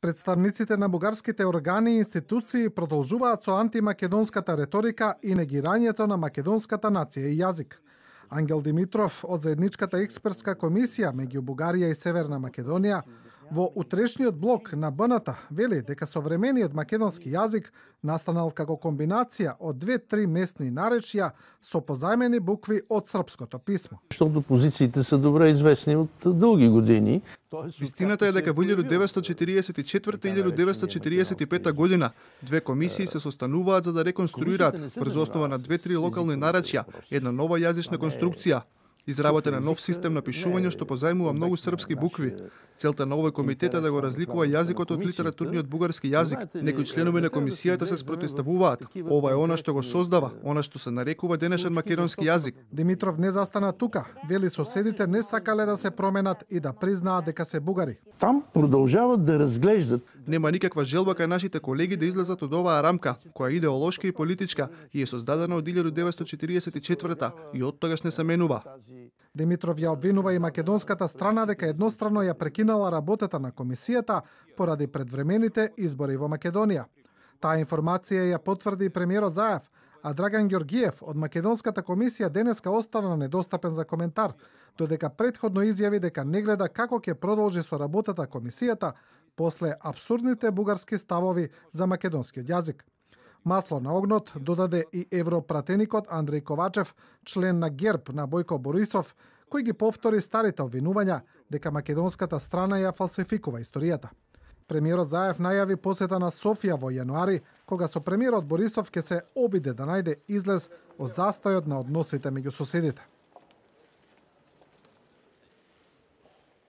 Представниците на бугарските органи и институции продолжуваат со антимакедонската реторика и негирањето на македонската нација и јазик. Ангел Димитров од Заедничката експертска комисија меѓу Бугарија и Северна Македонија Во утрешниот блок на Бната вели дека современиот македонски јазик настанал како комбинација од две-три местни наречија со позајмени букви од српското писмо. Штото позициите се добре известни од долги години. Вистината е дека во 1944-1945 така година две комисии се состануваат за да реконструираат врз основа на две-три локални наречја една нова јазична па конструкција Изработен е нов систем на пишување што позајмува многу српски букви. Целта на овој комитет е да го разликува јазикот од литературниот бугарски јазик. Некои членови на да комисијата се спротивставуваат. Ова е она што го создава, она што се нарекува денешен македонски јазик. Димитров не застана тука, вели соседите не сакале да се променат и да признаат дека се бугари. Там продолжават да разглеждат Нема никаква желба кај нашите колеги да излезат од оваа рамка, која идеолошка и политичка и е создадена од 1944 и од тогаш не се менува. Димитров ја обвинува и македонската страна дека еднострано ја прекинала работата на комисијата поради предвремените избори во Македонија. Таа информација ја потврди и премиерот Заев, а Драган Георгиев од Македонската комисија денеска остана недостапен за коментар, додека предходно изјави дека не гледа како ќе продолжи со работата комисијата, после абсурдните бугарски ставови за македонскиот јазик. Масло на огнот додаде и европратеникот Андреј Ковачев, член на ГЕРБ на Бојко Борисов, кој ги повтори старите обвинувања дека македонската страна ја фалсификува историјата. Премиерот Заев најави посета на Софија во јануари, кога со премиерот Борисов ќе се обиде да најде излез од застојот на односите меѓу соседите.